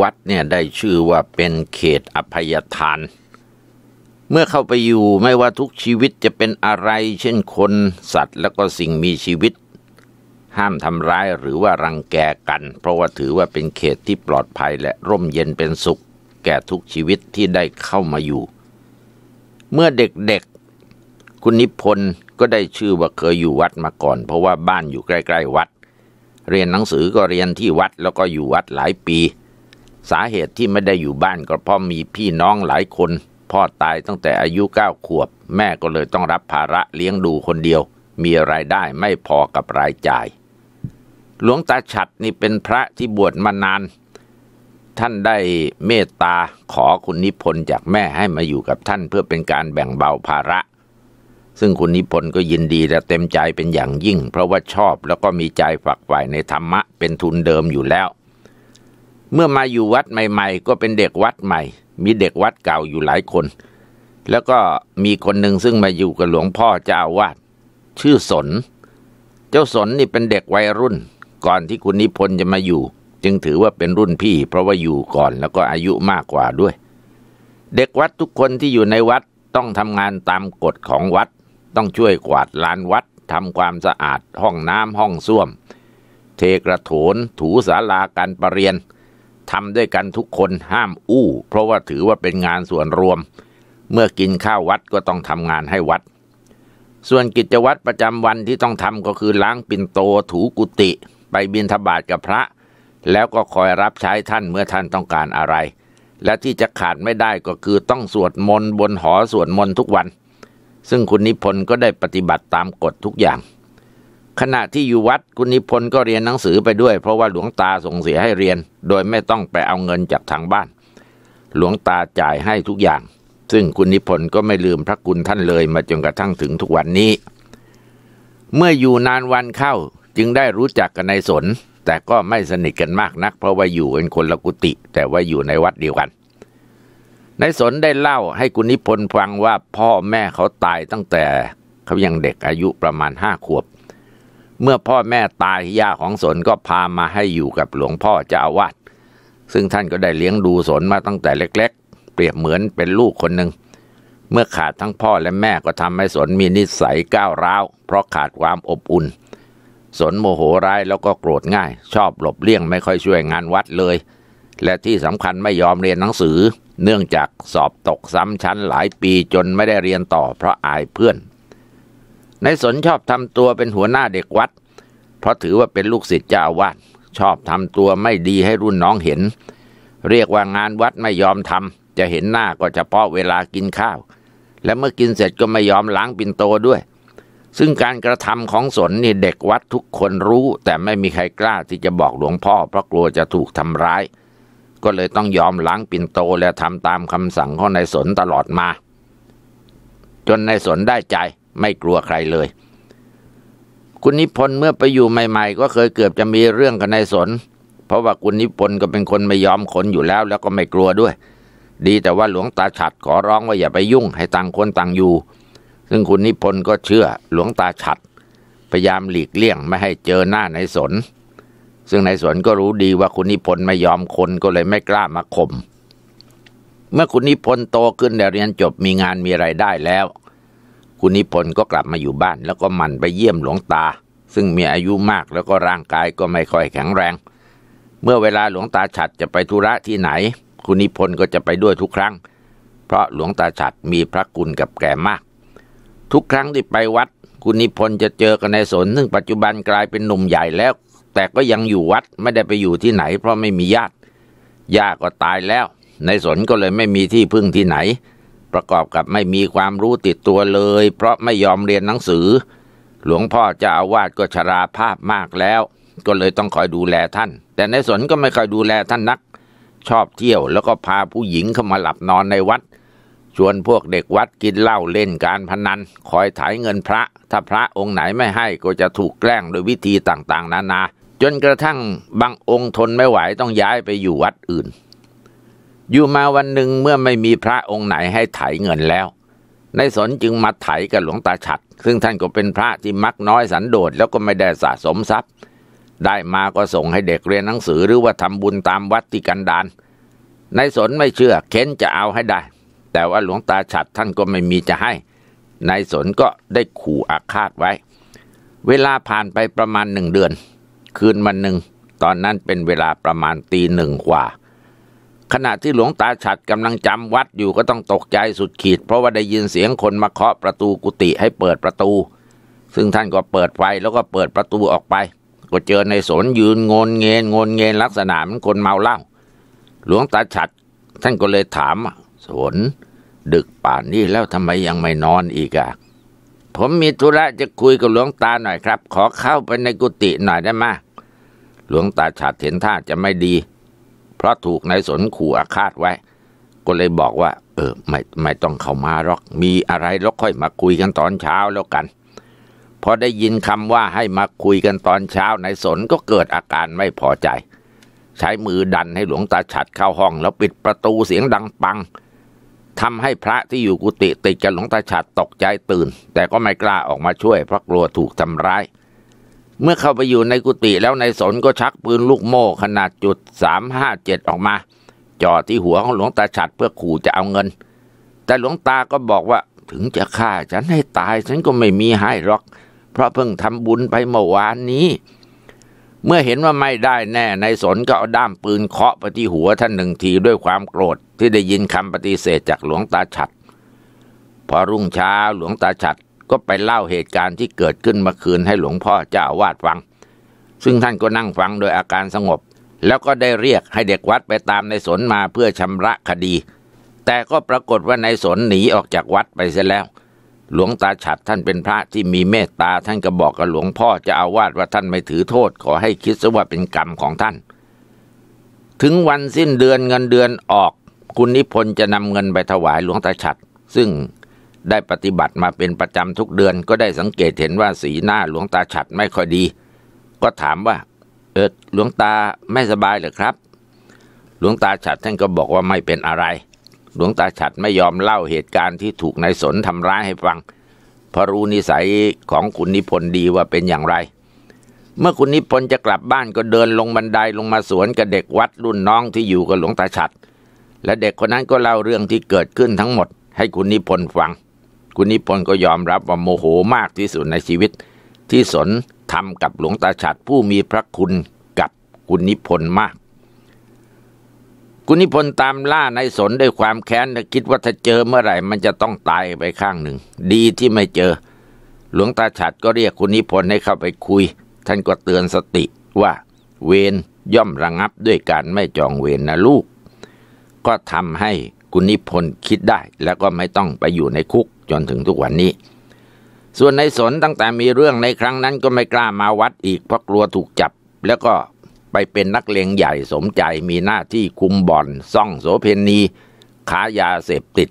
วัดเนี่ยได้ชื่อว่าเป็นเขตอภัยทาน เมื่อเข้าไปอยู่ไม่ว่าทุกชีวิตจะเป็นอะไรเช่นคน สัตว์แล้วก็สิ่งมีชีวิต ห้ามทำร้ายหรือว่ารังแกกัน เพราะว่าถือว่าเป็นเขตที่ปลอดภัยและร่มเย็นเป็นสุข แก่ทุกชีวิตที่ได้เข้ามาอยู่ เมื่อเด็กๆคุณนิพนธ์ก็ได้ชื่อว่าเคยอยู่วัดมาก่อน เพราะว่าบ้านอยู่ใกล้ ๆ วัด เรียนหนังสือก็เรียนที่วัดแล้วก็อยู่วัดหลายปีสาเหตุที่ไม่ได้อยู่บ้านก็เพราะมีพี่น้องหลายคน พ่อตายตั้งแต่อายุเก้าขวบ แม่ก็เลยต้องรับภาระเลี้ยงดูคนเดียว มีรายได้ไม่พอกับรายจ่าย หลวงตาฉัดนี่เป็นพระที่บวชมานานท่านได้เมตตาขอคุณนิพนธ์จากแม่ให้มาอยู่กับท่านเพื่อเป็นการแบ่งเบาภาระ ซึ่งคุณนิพนธ์ก็ยินดีและเต็มใจเป็นอย่างยิ่ง เพราะว่าชอบแล้วก็มีใจฝักใฝ่ในธรรมะเป็นทุนเดิมอยู่แล้วเมื่อมาอยู่วัดใหม่ๆ ก็เป็นเด็กวัดใหม่ มีเด็กวัดเก่าอยู่หลายคน แล้วก็มีคนหนึ่งซึ่งมาอยู่กับหลวงพ่อเจ้าวาดชื่อสน เจ้าสนนี่เป็นเด็กวัยรุ่น ก่อนที่คุณนิพนธ์จะมาอยู่ จึงถือว่าเป็นรุ่นพี่เพราะว่าอยู่ก่อนแล้วก็อายุมากกว่าด้วย เด็กวัดทุกคนที่อยู่ในวัดต้องทำงานตามกฎของวัด ต้องช่วยกวาดลานวัดทำความสะอาดห้องน้ำห้องส้วม เทกระโถนถูสาลาการประเรียนทำด้วยกันทุกคนห้ามอู้เพราะว่าถือว่าเป็นงานส่วนรวม เมื่อกินข้าววัดก็ต้องทำงานให้วัด ส่วนกิจวัตรประจำวันที่ต้องทำก็คือล้างปิ่นโตถูกุฏิไปบิณฑบาตกับพระแล้วก็คอยรับใช้ท่านเมื่อท่านต้องการอะไร และที่จะขาดไม่ได้ก็คือต้องสวดมนต์บนหอสวดมนต์ทุกวัน ซึ่งคุณนิพนธ์ก็ได้ปฏิบัติตามกฎทุกอย่างขณะที่อยู่วัดคุณนิพนธ์ก็เรียนหนังสือไปด้วยเพราะว่าหลวงตาส่งเสียให้เรียน โดยไม่ต้องไปเอาเงินจากทางบ้าน หลวงตาจ่ายให้ทุกอย่าง ซึ่งคุณนิพนธ์ก็ไม่ลืมพระคุณท่านเลยมาจนกระทั่งถึงทุกวันนี้ เมื่ออยู่นานวันเข้าจึงได้รู้จักกันในสน แต่ก็ไม่สนิทกันมากนัก เพราะว่าอยู่เป็นคนละกุฏิแต่ว่าอยู่ในวัดเดียวกันนายสนได้เล่าให้คุณนิพนธ์ฟังว่าพ่อแม่เขาตายตั้งแต่เขายังเด็กอายุประมาณห้าขวบเมื่อพ่อแม่ตายย่าของสนก็พามาให้อยู่กับหลวงพ่อเจ้าวาดซึ่งท่านก็ได้เลี้ยงดูสนมาตั้งแต่เล็ก ๆ เปรียบเหมือนเป็นลูกคนหนึ่ง เมื่อขาดทั้งพ่อและแม่ก็ทำให้สนมีนิสัยก้าวร้าว เพราะขาดความอบอุ่น สนโมโหร้ายแล้วก็โกรธง่าย ชอบหลบเลี่ยงไม่ค่อยช่วยงานวัดเลย และที่สำคัญไม่ยอมเรียนหนังสือ เนื่องจากสอบตกซ้ำชั้นหลายปีจนไม่ได้เรียนต่อเพราะอายเพื่อนนายสนชอบทำตัวเป็นหัวหน้าเด็กวัด เพราะถือว่าเป็นลูกศิษย์เจ้าวาดชอบทำตัวไม่ดีให้รุ่นน้องเห็น เรียกว่างานวัดไม่ยอมทำจะเห็นหน้าก็เฉพาะเวลากินข้าว และเมื่อกินเสร็จก็ไม่ยอมล้างปินโตด้วย ซึ่งการกระทำของสนนี่เด็กวัดทุกคนรู้ แต่ไม่มีใครกล้าที่จะบอกหลวงพ่อเพราะกลัวจะถูกทำร้าย ก็เลยต้องยอมล้างปินโตและทำตามคำสั่งของนายสนตลอดมา จนนายสนได้ใจไม่กลัวใครเลย คุณนิพนธ์เมื่อไปอยู่ใหม่ๆ ก็เคยเกือบจะมีเรื่องกับนายสน เพราะว่าคุณนิพนธ์ก็เป็นคนไม่ยอมคนอยู่แล้วแล้วก็ไม่กลัวด้วย ดีแต่ว่าหลวงตาฉัดขอร้องว่าอย่าไปยุ่งให้ต่างคนต่างอยู่ ซึ่งคุณนิพนธ์ก็เชื่อหลวงตาฉัดพยายามหลีกเลี่ยงไม่ให้เจอหน้านายสน ซึ่งนายสนก็รู้ดีว่าคุณนิพนธ์ไม่ยอมคนก็เลยไม่กล้ามาข่มเมื่อคุณนิพนธ์โตขึ้นได้เรียนจบมีงานมีไรายได้แล้วคุณนิพนธ์ก็กลับมาอยู่บ้านแล้วก็มันไปเยี่ยมหลวงตา ซึ่งมีอายุมากแล้วก็ร่างกายก็ไม่ค่อยแข็งแรง เมื่อเวลาหลวงตาฉัดจะไปธุระที่ไหน คุณนิพนธ์ก็จะไปด้วยทุกครั้ง เพราะหลวงตาฉัดมีพระคุณกับแกมาก ทุกครั้งที่ไปวัดคุณนิพนธ์จะเจอกันในสนซึ่ง ปัจจุบันกลายเป็นหนุ่มใหญ่แล้ว แต่ก็ยังอยู่วัดไม่ได้ไปอยู่ที่ไหน เพราะไม่มีญาติย่าก็ตายแล้วในสนก็เลยไม่มีที่พึ่งที่ไหนประกอบกับไม่มีความรู้ติดตัวเลย เพราะไม่ยอมเรียนหนังสือ หลวงพ่อเจ้าอาวาสก็ชราภาพมากแล้ว ก็เลยต้องคอยดูแลท่าน แต่ในสนก็ไม่คอยดูแลท่านนัก ชอบเที่ยวแล้วก็พาผู้หญิงเข้ามาหลับนอนในวัดชวนพวกเด็กวัดกินเหล้าเล่นการพนันคอยถ่ายเงินพระ ถ้าพระองค์ไหนไม่ให้ก็จะถูกแกล้งโดยวิธีต่างๆนานาจนกระทั่งบางองค์ทนไม่ไหวต้องย้ายไปอยู่วัดอื่นอยู่มาวันหนึ่งเมื่อไม่มีพระองค์ไหนให้ไถเงินแล้วนายสนจึงมาไถกับหลวงตาฉัดซึ่งท่านก็เป็นพระที่มักน้อยสันโดษแล้วก็ไม่ได้สะสมทรัพย์ ได้มาก็ส่งให้เด็กเรียนหนังสือ หรือว่าทำบุญตามวัดที่กันดานนายสนไม่เชื่อเค้นจะเอาให้ได้ แต่ว่าหลวงตาฉัดท่านก็ไม่มีจะให้นายสนก็ได้ขู่อาฆาตไว้ เวลาผ่านไปประมาณหนึ่งเดือน คืนวันหนึ่ง ตอนนั้นเป็นเวลาประมาณตีหนึ่งกว่าขณะที่หลวงตาฉัดกำลังจำวัดอยู่ก็ต้องตกใจสุดขีด เพราะว่าได้ยินเสียงคนมาเคาะประตูกุฏิให้เปิดประตู ซึ่งท่านก็เปิดไฟแล้วก็เปิดประตูออกไปก็เจอในสนยืนงนเงนงนเงนลักษณะเหมือนคนเมาเหล้าหลวงตาฉัดท่านก็เลยถามสนดึกป่านนี้แล้วทำไมยังไม่นอนอีกอะผมมีธุระจะคุยกับหลวงตาหน่อยครับ ขอเข้าไปในกุฏิหน่อยได้ไหมหลวงตาฉัดเห็นท่าจะไม่ดีเพราะถูกนายสนขู่อาฆาตไว้ก็เลยบอกว่า เออไม่ไม่ต้องเข้ามาหรอก มีอะไรแล้วค่อยมาคุยกันตอนเช้าแล้วกันพอได้ยินคำว่าให้มาคุยกันตอนเช้านายสนก็เกิดอาการไม่พอใจ ใช้มือดันให้หลวงตาฉัดเข้าห้อง แล้วปิดประตูเสียงดังปัง ทำให้พระที่อยู่กุฏิติดกับหลวงตาฉัดตกใจตื่น แต่ก็ไม่กล้าออกมาช่วยเพราะกลัวถูกทำร้ายเมื่อเข้าไปอยู่ในกุฏิแล้วนายสนก็ชักปืนลูกโม่ขนาดจุดสามห้าเจ็ดออกมาจ่อที่หัวของหลวงตาฉัดเพื่อขู่จะเอาเงิน แต่หลวงตาก็บอกว่าถึงจะฆ่าฉันให้ตายฉันก็ไม่มีให้หรอก เพราะเพิ่งทำบุญไปเมื่อวานนี้ เมื่อเห็นว่าไม่ได้แน่นายสน ก็เอาด้ามปืนเคาะไปที่หัวท่านหนึ่งที ด้วยความโกรธที่ได้ยินคำปฏิเสธจากหลวงตาฉัดพอรุ่งเช้าหลวงตาฉัดก็ไปเล่าเหตุการณ์ที่เกิดขึ้นเมื่อคืนให้หลวงพ่อเจ้าวาดฟัง ซึ่งท่านก็นั่งฟังโดยอาการสงบ แล้วก็ได้เรียกให้เด็กวัดไปตามในสนมาเพื่อชำระคดี แต่ก็ปรากฏว่าในสนหนีออกจากวัดไปเสียแล้ว หลวงตาฉัดท่านเป็นพระที่มีเมตตาท่านก็บอกกับหลวงพ่อจะอาวาดว่าท่านไม่ถือโทษ ขอให้คิดซะว่าเป็นกรรมของท่าน ถึงวันสิ้นเดือนเงินเดือนออกคุณนิพนธ์จะนำเงินไปถวายหลวงตาฉัดซึ่งได้ปฏิบัติมาเป็นประจำทุกเดือนก็ได้สังเกตเห็นว่าสีหน้าหลวงตาฉัดไม่ค่อยดี ก็ถามว่า เออหลวงตาไม่สบายเหรอครับ หลวงตาฉัดท่านก็บอกว่าไม่เป็นอะไร หลวงตาฉัดไม่ยอมเล่าเหตุการณ์ที่ถูกนายสนทำร้ายให้ฟังเพราะรู้นิสัยของคุณนิพนธ์ดีว่าเป็นอย่างไร เมื่อคุณนิพนธ์จะกลับบ้านก็เดินลงบันไดลงมาสวนกับเด็กวัดรุ่นน้องที่อยู่กับหลวงตาฉัดและเด็กคนนั้นก็เล่าเรื่องที่เกิดขึ้นทั้งหมดให้คุณนิพนธ์ฟังคุณนิพนธ์ก็ยอมรับว่าโมโหมากที่สุดในชีวิต ที่สนทำกับหลวงตาฉัดผู้มีพระคุณกับคุณนิพนธ์มากคุณนิพนธ์ตามล่าในสนด้วยความแค้นคิดว่าถ้าเจอเมื่อไหร่มันจะต้องตายไปข้างหนึ่ง ดีที่ไม่เจอ หลวงตาฉัดก็เรียกคุณนิพนธ์ให้เข้าไปคุย ท่านก็เตือนสติว่า เวรย่อมระงงับด้วยการไม่จองเวรนนะลูก ก็ทำให้คุณนิพนธ์คิดได้แล้วก็ไม่ต้องไปอยู่ในคุกจนถึงทุกวันนี้ ส่วนในสนตั้งแต่มีเรื่องในครั้งนั้นก็ไม่กล้ามาวัดอีกเพราะกลัวถูกจับ แล้วก็ไปเป็นนักเลงใหญ่สมใจมีหน้าที่คุมบ่อนซ่องโสเพณีขายาเสพติด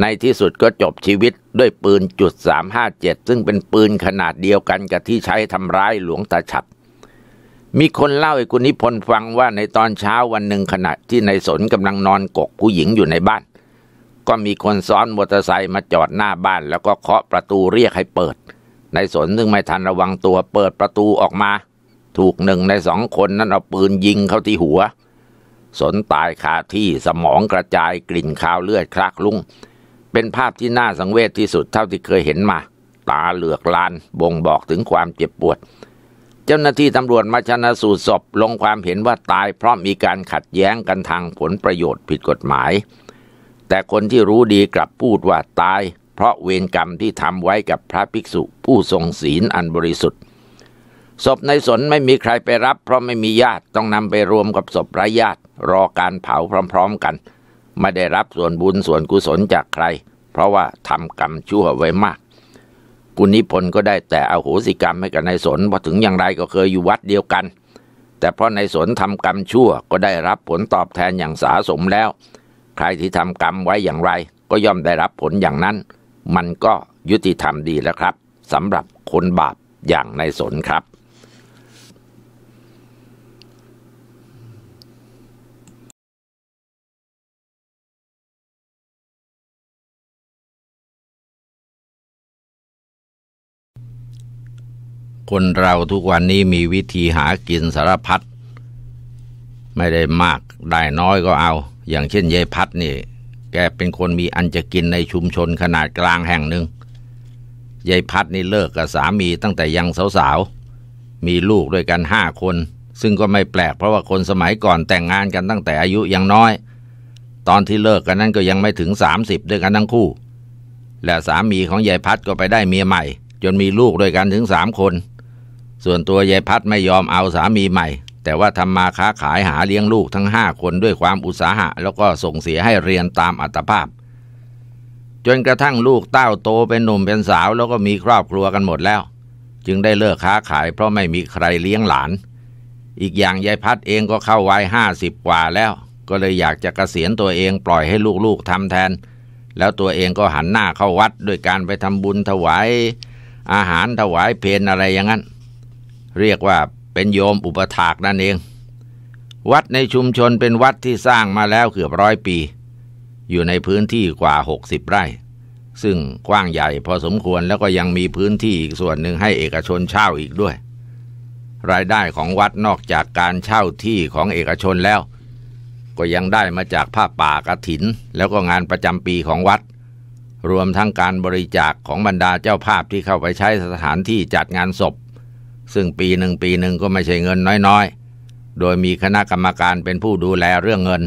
ในที่สุดก็จบชีวิตด้วยปืนจุด 357 ซึ่งเป็นปืนขนาดเดียวกันกับที่ใช้ทำร้ายหลวงตาฉัดมีคนเล่าให้คุณนิพนธ์ฟังว่าในตอนเช้าวันหนึ่งขณะที่นายสนกำลังนอนกกผู้หญิงอยู่ในบ้าน ก็มีคนซ้อนมอเตอร์ไซค์มาจอดหน้าบ้าน แล้วก็เคาะประตูเรียกให้เปิดนายสนซึ่งไม่ทันระวังตัวเปิดประตูออกมา ถูกหนึ่งในสองคนนั้นเอาปืนยิงเข้าที่หัว สนตายคาที่สมองกระจายกลิ่นคาวเลือดคลากลุ่งเป็นภาพที่น่าสังเวชที่สุดเท่าที่เคยเห็นมา ตาเหลือกลานบ่งบอกถึงความเจ็บปวดเจ้าหน้าที่ตำรวจมาชนะสูตรศพลงความเห็นว่าตายเพราะมีการขัดแย้งกันทางผลประโยชน์ผิดกฎหมาย แต่คนที่รู้ดีกลับพูดว่าตายเพราะเวรกรรมที่ทำไว้กับพระภิกษุผู้ทรงศีลอันบริสุทธิ์ศพในสนไม่มีใครไปรับ เพราะไม่มีญาติต้องนำไปรวมกับศพไร้ญาติ รอการเผาพร้อมๆกันไม่ได้รับส่วนบุญส่วนกุศลจากใคร เพราะว่าทำกรรมชั่วไว้มากคุณนิพนธ์ก็ได้แต่เอาโหสิกรรมให้กับนายสนพอถึงอย่างไรก็เคยอยู่วัดเดียวกัน แต่เพราะนายสนทำกรรมชั่วก็ได้รับผลตอบแทนอย่างสาสมแล้ว ใครที่ทำกรรมไว้อย่างไร ก็ย่อมได้รับผลอย่างนั้น มันก็ยุติธรรมดีแล้วครับ สำหรับคนบาปอย่างนายสนครับคนเราทุกวันนี้มีวิธีหากินสารพัดไม่ได้มากได้น้อยก็เอา อย่างเช่นยายพัดนี่ แกเป็นคนมีอันจะกินในชุมชนขนาดกลางแห่งหนึ่งยายพัดนี่เลิกกับสามีตั้งแต่ยังสาวๆมีลูกด้วยกันห้าคน ซึ่งก็ไม่แปลกเพราะว่าคนสมัยก่อนแต่งงานกันตั้งแต่อายุยังน้อย ตอนที่เลิกกันนั้นก็ยังไม่ถึง30ด้วยกันทั้งคู่ และสามีของยายพัดก็ไปได้เมียใหม่ จนมีลูกด้วยกันถึงสามคนส่วนตัวยายพัดไม่ยอมเอาสามีใหม่ แต่ว่าทำมาค้าขายหาเลี้ยงลูกทั้งห้าคนด้วยความอุตสาหะแล้วก็ส่งเสียให้เรียนตามอัตภาพ จนกระทั่งลูกเต้าโตเป็นหนุ่มเป็นสาวแล้วก็มีครอบครัวกันหมดแล้ว จึงได้เลิกค้าขายเพราะไม่มีใครเลี้ยงหลาน อีกอย่างยายพัดเองก็เข้าวัยห้าสิบกว่าแล้ว ก็เลยอยากจะกะเกษียณตัวเองปล่อยให้ลูกๆทำแทน แล้วตัวเองก็หันหน้าเข้าวัดด้วยการไปทำบุญถวายอาหารถวายเพนอะไรอย่างนั้นเรียกว่าเป็นโยมอุปถากนั่นเอง วัดในชุมชนเป็นวัดที่สร้างมาแล้วเกือบร้อยปี อยู่ในพื้นที่กว่า 60 ไร่ ซึ่งกว้างใหญ่พอสมควรแล้วก็ยังมีพื้นที่อีกส่วนหนึ่งให้เอกชนเช่าอีกด้วย รายได้ของวัดนอกจากการเช่าที่ของเอกชนแล้วก็ยังได้มาจากผ้าป่ากระถิน แล้วก็งานประจำปีของวัด รวมทั้งการบริจาคของบรรดาเจ้าภาพที่เข้าไปใช้สถานที่จัดงานศพซึ่งปีหนึ่งปีหนึ่งก็ไม่ใช่เงินน้อยๆ โดยมีคณะกรรมการเป็นผู้ดูแลเรื่องเงิน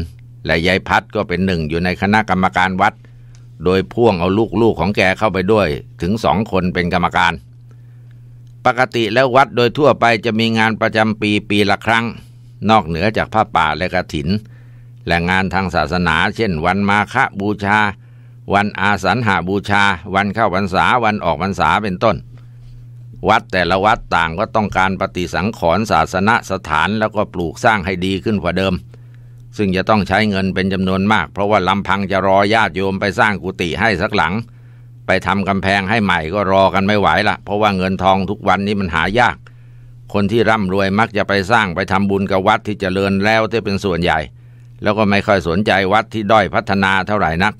และยายพัดก็เป็นหนึ่งอยู่ในคณะกรรมการวัด โดยพ่วงเอาลูกๆของแกเข้าไปด้วย ถึงสองคนเป็นกรรมการ ปกติแล้ววัดโดยทั่วไปจะมีงานประจำปีปีละครั้ง นอกเหนือจากผ้าป่าและกระถิน และงานทางศาสนา เช่นวันมาฆบูชา วันอาสันหาบูชา วันเข้าพรรษา วันออกพรรษาเป็นต้นวัดแต่ละวัดต่างก็ต้องการปฏิสังขรณ์ศาสนสถานแล้วก็ปลูกสร้างให้ดีขึ้นกว่าเดิม ซึ่งจะต้องใช้เงินเป็นจำนวนมาก เพราะว่าลำพังจะรอญาติโยมไปสร้างกุฏิให้สักหลัง ไปทำกำแพงให้ใหม่ก็รอกันไม่ไหวละเพราะว่าเงินทองทุกวันนี้มันหายาก คนที่ร่ำรวยมักจะไปสร้างไปทำบุญกับวัดที่จเจริญแล้วที่เป็นส่วนใหญ่ แล้วก็ไม่ค่อยสนใจวัดที่ด้อยพัฒนาเท่าไหร่นัก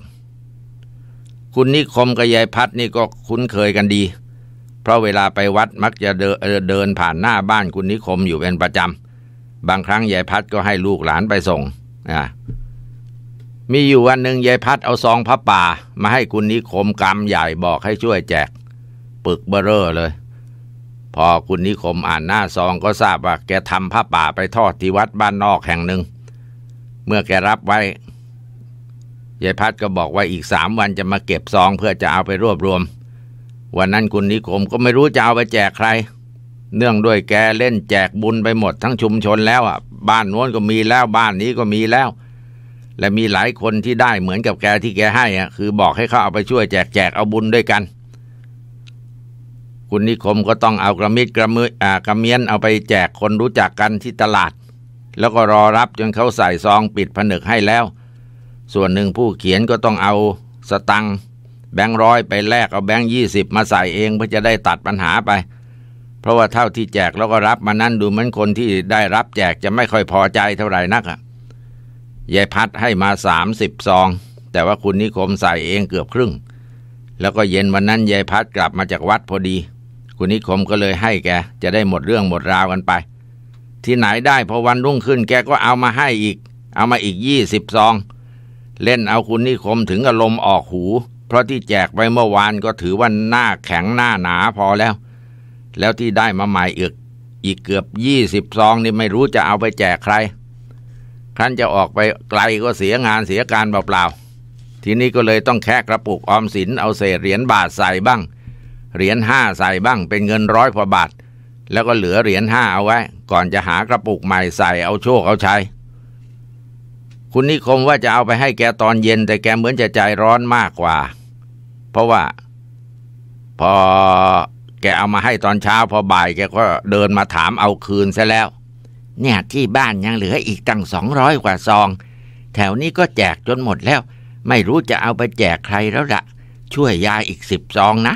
คุณนิคมกับยายพัดนี่ก็คุ้นเคยกันดีเพราะเวลาไปวัดมักจะเดินผ่านหน้าบ้านคุณนิคมอยู่เป็นประจำบางครั้งยายพัดก็ให้ลูกหลานไปส่งนะมีอยู่วันหนึ่งยายพัดเอาซองพระป่า มาให้คุณนิคมกำใหญ่บอกให้ช่วยแจกปึกเบอร์เรอเลย พอคุณนิคมอ่านหน้าซองก็ทราบว่าแกทำพระป่าไปทอดที่วัดบ้านนอกแห่งหนึ่งเมื่อแกรับไว้ยายพัดก็บอกว่าอีกสามวันจะมาเก็บซอง เพื่อจะเอาไปรวบรวมวันนั้นคุณนิคมก็ไม่รู้จะเอาไปแจกใคร เนื่องด้วยแกเล่นแจกบุญไปหมดทั้งชุมชนแล้วอ่ะ บ้านโน้นก็มีแล้วบ้านนี้ก็มีแล้ว และมีหลายคนที่ได้เหมือนกับแกที่แกให้อ่ะ คือบอกให้เขาเอาไปช่วยแจกแจกเอาบุญด้วยกัน คุณนิคมก็ต้องเอากระมิดกระมืออ่ากระเมียนเอาไปแจกคนรู้จักกันที่ตลาด แล้วก็รอรับจนเขาใส่ซองปิดผนึกให้แล้ว ส่วนหนึ่งผู้เขียนก็ต้องเอาสตังค์แบงค์ร้อยไปแลกเอาแบงค์ยี่สิบมาใส่เองเพื่อจะได้ตัดปัญหาไป เพราะว่าเท่าที่แจกแล้วก็รับมานั่นดูเหมือนคนที่ได้รับแจกจะไม่ค่อยพอใจเท่าไหร่นักอ่ะยายพัดให้มาสามสิบซอง แต่ว่าคุณนิคมใส่เองเกือบครึ่ง แล้วก็เย็นวันนั้นยายพัดกลับมาจากวัดพอดี คุณนิคมก็เลยให้แกจะได้หมดเรื่องหมดราวกันไป ที่ไหนได้พอวันรุ่งขึ้นแกก็เอามาให้อีก เอามาอีกยี่สิบซอง เล่นเอาคุณนิคมถึงอารมณ์ออกหูเพราะที่แจกไปเมื่อวานก็ถือว่าหน้าแข็งหน้าหนาพอแล้ว แล้วที่ได้มาใหม่อีกอีกเกือบยี่สิบซองนี่ไม่รู้จะเอาไปแจกใครครั้นจะออกไปไกลก็เสียงานเสียการเปล่าๆทีนี้ก็เลยต้องแค่กระปุกออมสินเอาเศษเหรียญบาทใส่บ้าง เหรียญห้าใส่บ้าง เป็นเงินร้อยกว่าบาทแล้วก็เหลือเหรียญห้าเอาไว้ ก่อนจะหากระปุกใหม่ใส่เอาโชคเอาชัยคุณนิคมว่าจะเอาไปให้แกตอนเย็น แต่แกเหมือนจะใจร้อนมากกว่าเพราะว่า พอแกเอามาให้ตอนเช้าพอบ่าย แกก็เดินมาถามเอาคืนซะแล้ว เนี่ยที่บ้านยังเหลืออีกตั้งสองร้อยกว่าซอง แถวนี้ก็แจกจนหมดแล้ว ไม่รู้จะเอาไปแจกใครแล้วละช่วยยายอีกสิบซองนะ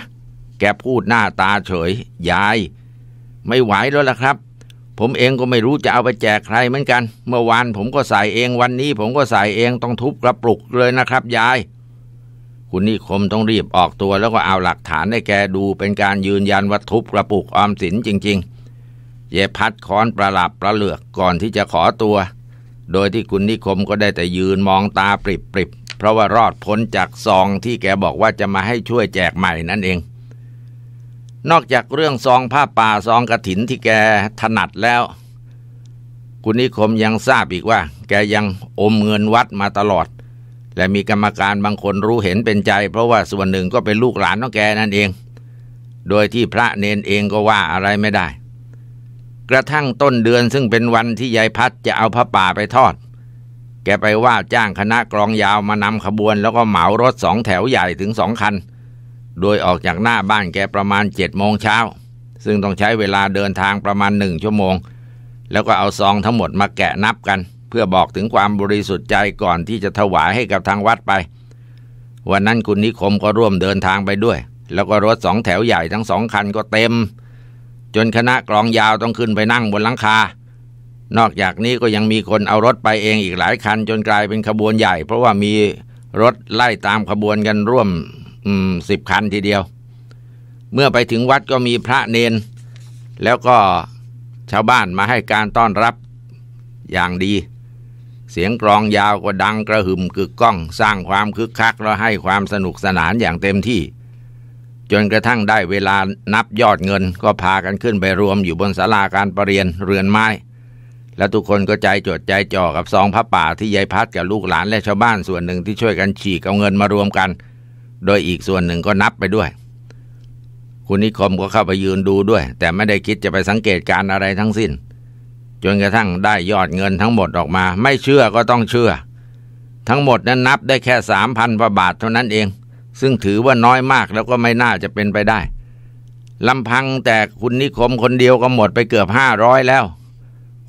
แกพูดหน้าตาเฉยยาย ไม่ไหวแล้วล่ะครับ ผมเองก็ไม่รู้จะเอาไปแจกใครเหมือนกัน เมื่อวาน ผมก็ใส่เองวันนี้ ผมก็ใส่เองต้องทุบกระปุกเลยนะครับยายคุณนิคมต้องรีบออกตัวแล้วก็เอาหลักฐานให้แกดูเป็นการยืนยันวัตถุกระปุกออมสินจริงๆเยพัดค้อนประหลับประเหลือกก่อนที่จะขอตัว โดยที่คุณนิคมก็ได้แต่ยืนมองตาปริบๆ เพราะว่ารอดพ้นจากซองที่แกบอกว่าจะมาให้ช่วยแจกใหม่นั่นเอง นอกจากเรื่องซองผ้าป่าซองกระถินที่แกถนัดแล้ว คุณนิคมยังทราบอีกว่า แกยังอมเงินวัดมาตลอดและมีกรรมการบางคนรู้เห็นเป็นใจ เพราะว่าส่วนหนึ่งก็เป็นลูกหลานของแกนั่นเอง โดยที่พระเนนเองก็ว่าอะไรไม่ได้ กระทั่งต้นเดือนซึ่งเป็นวันที่ยายพัดจะเอาพระป่าไปทอด แกไปว่าจ้างคณะกรองยาวมานำขบวนแล้วก็เหมารถสองแถวใหญ่ถึงสองคัน โดยออกจากหน้าบ้านแกประมาณเจ็ดโมงเช้า ซึ่งต้องใช้เวลาเดินทางประมาณหนึ่งชั่วโมง แล้วก็เอาซองทั้งหมดมาแกะนับกันพื่อบอกถึงความบริสุทธิ์ใจก่อนที่จะถวายให้กับทางวัดไป วันนั้นคุณนิคมก็ร่วมเดินทางไปด้วย แล้วก็รถสองแถวใหญ่ทั้งสองคันก็เต็ม จนคณะกลองยาวต้องขึ้นไปนั่งบนหลังคานอกจากนี้ก็ยังมีคนเอารถไปเองอีกหลายคัน จนกลายเป็นขบวนใหญ่เพราะว่ามีรถไล่ตามขบวนกันร่วมสิบคันทีเดียว เมื่อไปถึงวัดก็มีพระเนน แล้วก็ชาวบ้านมาให้การต้อนรับอย่างดีเสียงกรองยาวก็ดังกระหึ่มกึกก้องสร้างความคึกคักและให้ความสนุกสนานอย่างเต็มที่ จนกระทั่งได้เวลานับยอดเงินก็พากันขึ้นไปรวมอยู่บนศาลาการประเรียนเรือนไม้ และทุกคนก็ใจจดใจจ่อกับซองพระป่าที่ยายพัดกับลูกหลานและชาวบ้านส่วนหนึ่งที่ช่วยกันฉีกเอาเงินมารวมกัน โดยอีกส่วนหนึ่งก็นับไปด้วยคุณนิคมก็เข้าไปยืนดูด้วย แต่ไม่ได้คิดจะไปสังเกตการอะไรทั้งสิ้นจนกระทั่งได้ยอดเงินทั้งหมดออกมา ไม่เชื่อก็ต้องเชื่อ ทั้งหมดนั้นนับได้แค่สามพันบาทเท่านั้นเอง ซึ่งถือว่าน้อยมากแล้วก็ไม่น่าจะเป็นไปได้ลำพังแต่คุณนิคมคนเดียวก็หมดไปเกือบห้าร้อยแล้ว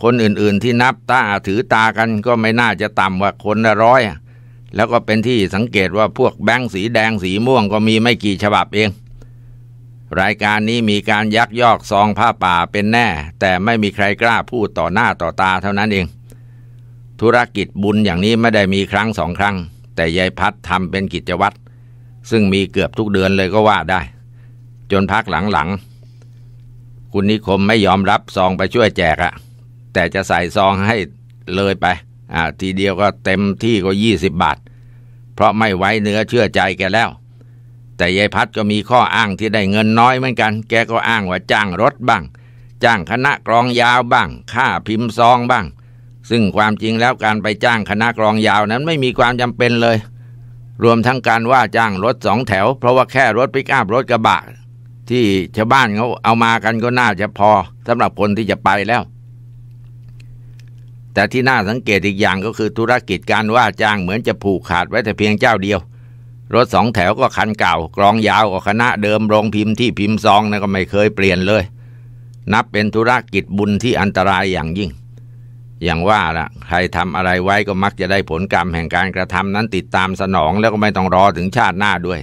คนอื่นๆที่นับตาถือตากันก็ไม่น่าจะต่ำกว่าคนละร้อย แล้วก็เป็นที่สังเกตว่าพวกแบงค์สีแดงสีม่วงก็มีไม่กี่ฉบับเองรายการนี้มีการยักยอกซองผ้าป่าเป็นแน่ แต่ไม่มีใครกล้าพูดต่อหน้าต่อตาเท่านั้นเอง ธุรกิจบุญอย่างนี้ไม่ได้มีครั้งสองครั้ง แต่ยายพัดทำเป็นกิจวัตร ซึ่งมีเกือบทุกเดือนเลยก็ว่าได้ จนพักหลังๆคุณนิคมไม่ยอมรับซองไปช่วยแจกอะแต่จะใส่ซองให้เลยไปอ่าทีเดียวก็เต็มที่ก็ยี่สิบบาท เพราะไม่ไว้เนื้อเชื่อใจแกแล้วแต่ยายพัดก็มีข้ออ้างที่ได้เงินน้อยเหมือนกัน แกก็อ้างว่าจ้างรถบ้าง จ้างคณะกรองยาวบ้าง ค่าพิมพ์ซองบ้าง ซึ่งความจริงแล้วการไปจ้างคณะกรองยาวนั้นไม่มีความจำเป็นเลย รวมทั้งการว่าจ้างรถสองแถวเพราะว่าแค่รถปิกอัพรถกระบะที่ชาวบ้านเขาเอามากันก็น่าจะพอ สำหรับคนที่จะไปแล้ว แต่ที่น่าสังเกตอีกอย่างก็คือธุรกิจการว่าจ้างเหมือนจะผูกขาดไว้แต่เพียงเจ้าเดียวรถสองแถวก็คันเก่ากรองยาวกว่าคณะเดิมโรงพิมพ์ที่พิมพ์ซองนะก็ไม่เคยเปลี่ยนเลย นับเป็นธุรกิจบุญที่อันตรายอย่างยิ่ง อย่างว่าละใครทำอะไรไว้ก็มักจะได้ผลกรรมแห่งการกระทำนั้นติดตามสนองแล้วก็ไม่ต้องรอถึงชาติหน้าด้วย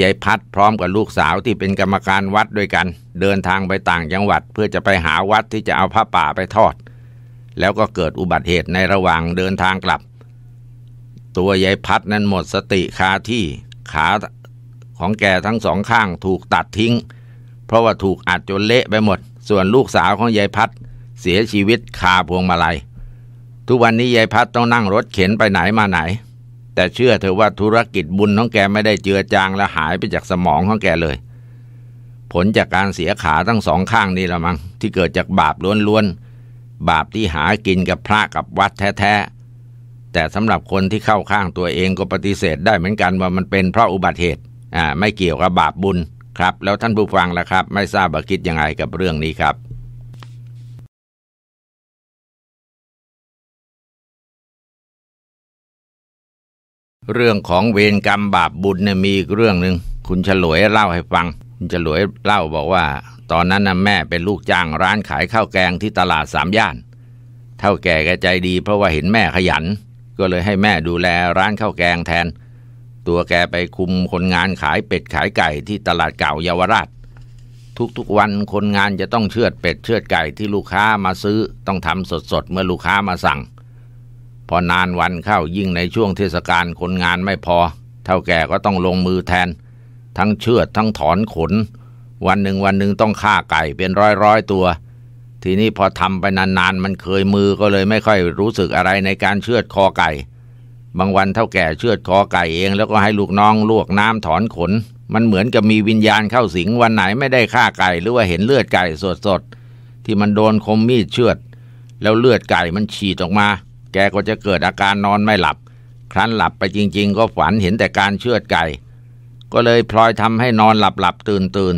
ยายพัดพร้อมกับลูกสาวที่เป็นกรรมการวัดด้วยกัน เดินทางไปต่างจังหวัด เพื่อจะไปหาวัดที่จะเอาผ้าป่าไปทอด แล้วก็เกิดอุบัติเหตุในระหว่างเดินทางกลับตัวยายพัดนั้นหมดสติคาที่ขาของแกทั้งสองข้างถูกตัดทิ้งเพราะว่าถูกอัดจนเละไปหมด ส่วนลูกสาวของยายพัดเสียชีวิตคาพวงมาลัยทุกวันนี้ยายพัดต้องนั่งรถเข็นไปไหนมาไหน แต่เชื่อเถอว่าธุรกิจบุญของแกไม่ได้เจือจางและหายไปจากสมองของแกเลย ผลจากการเสียขาทั้งสองข้างนี่ละมั้งที่เกิดจากบาปล้วนๆบาปที่หากินกับพระกับวัดแท้ๆแต่สำหรับคนที่เข้าข้างตัวเอง ก็ปฏิเสธได้เหมือนกันว่ามันเป็นเพราะอุบัติเหตุ อ่า ไม่เกี่ยวกับบาปบุญครับ แล้วท่านผู้ฟังล่ะครับ ไม่ทราบว่าคิดยังไงกับเรื่องนี้ครับ เรื่องของเวรกรรมบาปบุญเนี่ยมีอีกเรื่องหนึ่ง คุณฉลวยเล่าให้ฟัง คุณฉลวยเล่าบอกว่า ตอนนั้นนะแม่เป็นลูกจ้างร้านขายข้าวแกงที่ตลาดสามย่าน เท่าแก่แกใจดีเพราะว่าเห็นแม่ขยันก็เลยให้แม่ดูแลร้านข้าวแกงแทน ตัวแกไปคุมคนงานขายเป็ดขายไก่ที่ตลาดเก่าเยาวราชทุกๆวันคนงานจะต้องเชือดเป็ดเชือดไก่ที่ลูกค้ามาซื้อต้องทำสดๆเมื่อลูกค้ามาสั่ง พอนานวันเข้ายิ่งในช่วงเทศกาลคนงานไม่พอ เท่าแก่ก็ต้องลงมือแทน ทั้งเชือดทั้งถอนขน วันหนึ่งวันหนึ่งต้องฆ่าไก่เป็นร้อยๆตัวทีนี้พอทำไปนานๆ มันเคยมือก็เลยไม่ค่อยรู้สึกอะไรในการเชือดคอไก่ บางวันเท่าแก่เชือดคอไก่เองแล้วก็ให้ลูกน้องลวกน้ำถอนขน มันเหมือนกับมีวิญญาณเข้าสิงวันไหนไม่ได้ฆ่าไก่หรือว่าเห็นเลือดไก่สดๆ ที่มันโดนคมมีดเชือด แล้วเลือดไก่มันฉีดออกมา แกก็จะเกิดอาการนอนไม่หลับ ครั้นหลับไปจริงๆ ก็ฝันเห็นแต่การเชือดไก่ ก็เลยพลอยทำให้นอนหลับหลับตื่นตื่น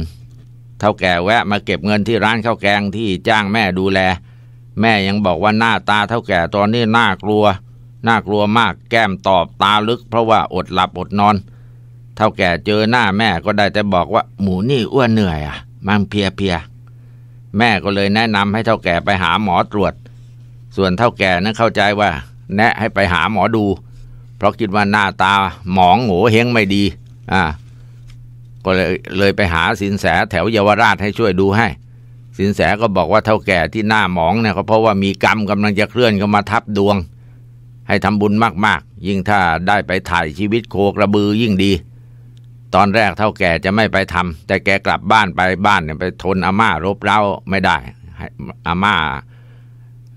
เท่าแก่แวะ มาเก็บเงินที่ร้านข้าวแกงที่จ้างแม่ดูแล แม่ยังบอกว่าหน้าตาเท่าแก่ตอนนี้น่ากลัว น่ากลัวมากแก้มตอบตาลึก เพราะว่าอดหลับอดนอนเท่าแก่เจอหน้าแม่ก็ได้แต่บอกว่าหมูนี่อ้วนเหนื่อยอ่ะ มันเพียเพีย แม่ก็เลยแนะนำให้เท่าแก่ไปหาหมอตรวจ ส่วนเท่าแก่นั้นเข้าใจว่า แนะให้ไปหาหมอดู เพราะคิดว่าหน้าตา หมองโง่เฮงไม่ดี อ่าก็เลยเลยไปหาสินแสแถวเยาวราชให้ช่วยดูให้ สินแสก็บอกว่าเท่าแก่ที่หน้าหมองเนี่ยเขาเพราะว่ามีกรรมกำลังจะเคลื่อนเข้ามาทับดวง ให้ทำบุญมากๆ ยิ่งถ้าได้ไปถ่ายชีวิตโคกระบือยิ่งดี ตอนแรกเท่าแก่จะไม่ไปทำ แต่แกกลับบ้านไปบ้านเนี่ยไปทนอาม่ารบเร้าไม่ได้อาม่า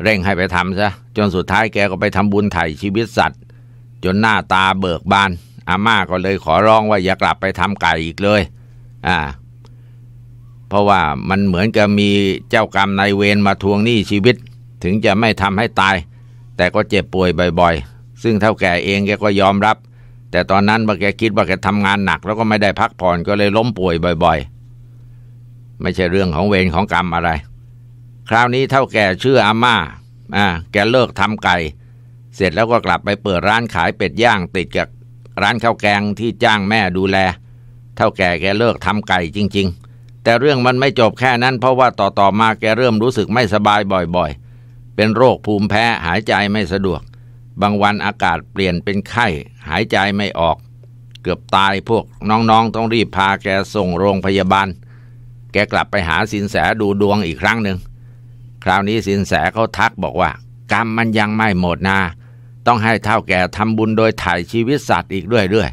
เร่งให้ไปทำซะจนสุดท้ายแกก็ไปทำบุญไถ่ชีวิตสัตว์ จนหน้าตาเบิกบานอาม่าก็เลยขอร้องว่าอย่ากลับไปทำไก่อีกเลย อ่า เพราะว่ามันเหมือนกับมีเจ้ากรรมนายเวรมาทวงหนี้ชีวิต ถึงจะไม่ทำให้ตาย แต่ก็เจ็บป่วยบ่อยๆ ซึ่งเท่าแก่เองแกก็ยอมรับ แต่ตอนนั้นว่าแกคิดว่าแกทำงานหนัก แล้วก็ไม่ได้พักผ่อนก็เลยล้มป่วยบ่อยๆ ไม่ใช่เรื่องของเวรของกรรมอะไร คราวนี้เท่าแก่ชื่ออาม่าอ่า แกเลิกทำไก่ เสร็จแล้วก็กลับไปเปิดร้านขายเป็ดย่างติดกับร้านข้าวแกงที่จ้างแม่ดูแล เท่าแก่แกเลิกทำไก่จริงๆ แต่เรื่องมันไม่จบแค่นั้นเพราะว่าต่อต่อมาแกเริ่มรู้สึกไม่สบายบ่อยๆ เป็นโรคภูมิแพ้หายใจไม่สะดวก บางวันอากาศเปลี่ยนเป็นไข้หายใจไม่ออก เกือบตายพวกน้องๆต้องรีบพาแกส่งโรงพยาบาลแกกลับไปหาสินแสดูดวงอีกครั้งหนึ่งคราวนี้สินแสเขาทักบอกว่า กรรมมันยังไม่หมดนะต้องให้เท่าแก่ทำบุญโดยถ่ายชีวิตสัตว์อีกด้วยด้วย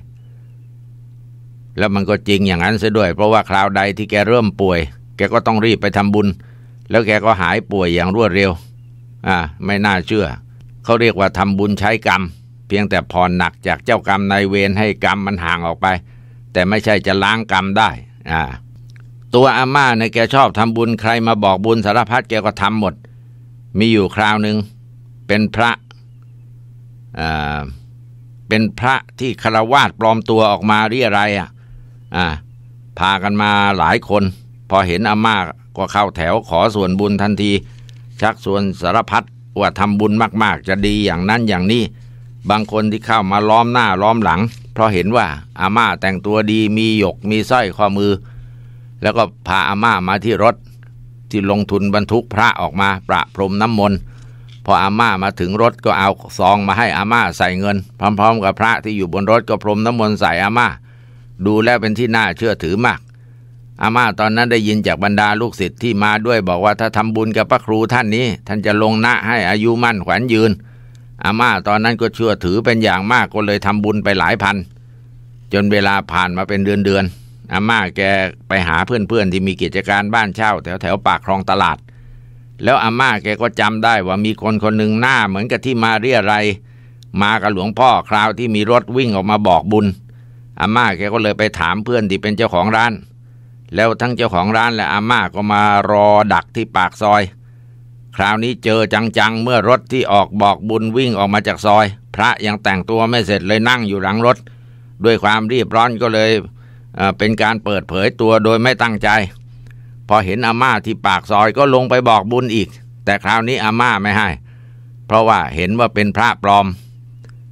แล้วมันก็จริงอย่างนั้นเสียด้วยเพราะว่าคราวใดที่แกเริ่มป่วย แกก็ต้องรีบไปทำบุญ แล้วแกก็หายป่วยอย่างรวดเร็วอ่าไม่น่าเชื่อเขาเรียกว่าทำบุญใช้กรรม เพียงแต่ผ่อนหนักจากเจ้ากรรมนายเวรให้กรรมมันห่างออกไป แต่ไม่ใช่จะล้างกรรมได้อ่าตัวอาม่าในแกชอบทำบุญใครมาบอกบุญสารพัดแกก็ทำหมด มีอยู่คราวหนึ่งเป็นพระเป็นพระที่คารวาสปลอมตัวออกมาหรืออะไรอ่ะาพากันมาหลายคน พอเห็นอาม่าก็เข้าแถวขอส่วนบุญทันที ชักส่วนสารพัดว่าทำบุญมากๆ จะดีอย่างนั้นอย่างนี้ บางคนที่เข้ามาล้อมหน้าล้อมหลัง เพราะเห็นว่าอาม่าแต่งตัวดีมีหยกมีสร้อยข้อมือ แล้วก็พาอาม่ามาที่รถที่ลงทุนบรรทุกพระออกมาประพรมน้ำมนต์พออาม่ามาถึงรถก็เอาซองมาให้อาม่าใส่เงินพร้อมๆ กับพระที่อยู่บนรถก็พรมน้ำมนต์ใส่อาม่าดูแล้วเป็นที่น่าเชื่อถือมากอาม่าตอนนั้นได้ยินจากบรรดาลูกศิษย์ที่มาด้วยบอกว่าถ้าทำบุญกับพระครูท่านนี้ ท่านจะลงหน้าให้อายุมั่นขวัญยืนอาม่าตอนนั้นก็เชื่อถือเป็นอย่างมากก็เลยทำบุญไปหลายพันจนเวลาผ่านมาเป็นเดือนๆอาม่าแกไปหาเพื่อนๆที่มีกิจการบ้านเช่าแถวแถวปากคลองตลาดแล้วอาม่าแกก็จำได้ว่ามีคนคนหนึ่งหน้าเหมือนกับที่มาเรียอะไร มากับหลวงพ่อคราวที่มีรถวิ่งออกมาบอกบุญอาม่าแกก็เลยไปถามเพื่อนที่เป็นเจ้าของร้าน แล้วทั้งเจ้าของร้านและอาม่าก็มารอดักที่ปากซอย คราวนี้เจอจังๆเมื่อรถที่ออกบอกบุญวิ่งออกมาจากซอย พระยังแต่งตัวไม่เสร็จเลยนั่งอยู่หลังรถ ด้วยความรีบร้อนก็เลยเป็นการเปิดเผยตัวโดยไม่ตั้งใจพอเห็นอาม่าที่ปากซอยก็ลงไปบอกบุญอีก แต่คราวนี้อาม่าไม่ให้ เพราะว่าเห็นว่าเป็นพระปลอม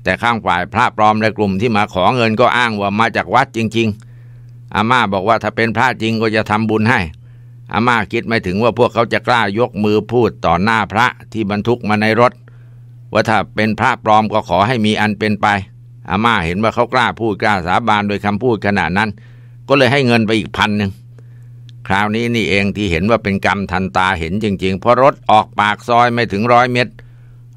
แต่ข้างฝ่ายพระปลอมในกลุ่มที่มาขอเงินก็อ้างว่ามาจากวัดจริง ๆอาม่าบอกว่าถ้าเป็นพระจริงก็จะทำบุญให้อาม่าคิดไม่ถึงว่าพวกเขาจะกล้ายกมือพูดต่อหน้าพระที่บรรทุกมาในรถ ว่าถ้าเป็นพระปลอมก็ขอให้มีอันเป็นไปอาม่าเห็นว่าเขากล้าพูดกล้าสาบานโดยคำพูดขนาดนั้น ก็เลยให้เงินไปอีกพันหนึ่งคราวนี้นี่เองที่เห็นว่าเป็นกรรมทันตาเห็นจริงๆเพราะรถออกปากซอยไม่ถึงร้อยเมตร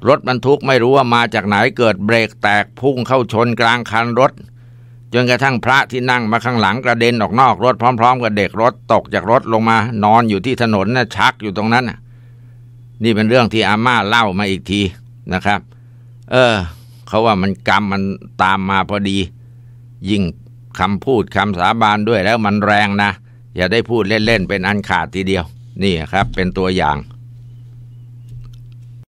รถบรรทุกไม่รู้ว่ามาจากไหนเกิดเบรกแตกพุ่งเข้าชนกลางคันรถ จนกระทั่งพระที่นั่งมาข้างหลังกระเด็นออกนอกรถ พร้อมๆกับเด็กรถตกจากรถลงมา นอนอยู่ที่ถนนนะ่ะชักอยู่ตรงนั้นนี่เป็นเรื่องที่อาม่าเล่ามาอีกทีนะครับ เออ เขาว่ามันกรรมมันตามมาพอดี ยิ่งคำพูดคำสาบานด้วยแล้วมันแรงนะอย่าได้พูดเล่น ๆ เป็นอันขาดทีเดียว นี่ครับเป็นตัวอย่าง